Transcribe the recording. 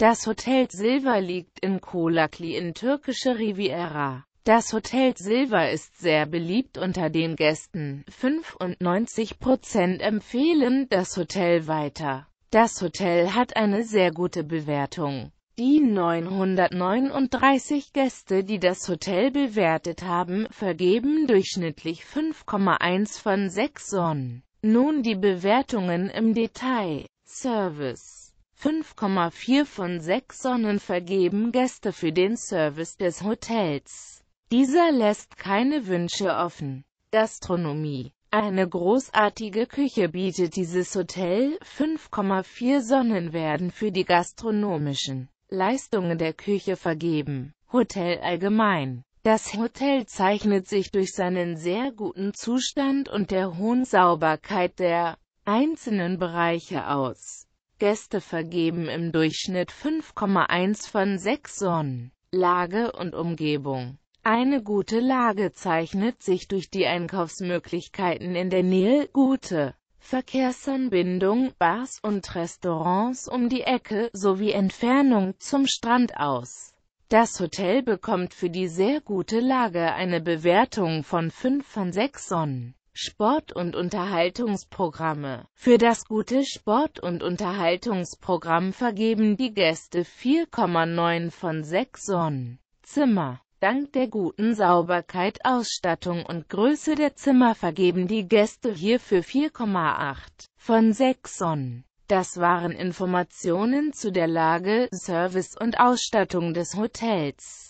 Das Hotel Silver liegt in Kolakli in türkische Riviera. Das Hotel Silver ist sehr beliebt unter den Gästen. 95% empfehlen das Hotel weiter. Das Hotel hat eine sehr gute Bewertung. Die 939 Gäste, die das Hotel bewertet haben, vergeben durchschnittlich 5,1 von 6 Sonnen. Nun die Bewertungen im Detail. Service 5,4 von 6 Sonnen vergeben Gäste für den Service des Hotels. Dieser lässt keine Wünsche offen. Gastronomie eine großartige Küche bietet dieses Hotel, 5,4 Sonnen werden für die gastronomischen Leistungen der Küche vergeben. Hotel allgemein Das Hotel zeichnet sich durch seinen sehr guten Zustand und der hohen Sauberkeit der einzelnen Bereiche aus. Gäste vergeben im Durchschnitt 5,1 von 6 Sonnen. Lage und Umgebung eine gute Lage zeichnet sich durch die Einkaufsmöglichkeiten in der Nähe, gute Verkehrsanbindung, Bars und Restaurants um die Ecke sowie Entfernung zum Strand aus. Das Hotel bekommt für die sehr gute Lage eine Bewertung von 5 von 6 Sonnen. Sport- und Unterhaltungsprogramme. Für das gute Sport- und Unterhaltungsprogramm vergeben die Gäste 4,9 von 6 Sonnen. Zimmer. Dank der guten Sauberkeit, Ausstattung und Größe der Zimmer vergeben die Gäste hierfür 4,8 von 6 Sonnen. Das waren Informationen zu der Lage, Service und Ausstattung des Hotels.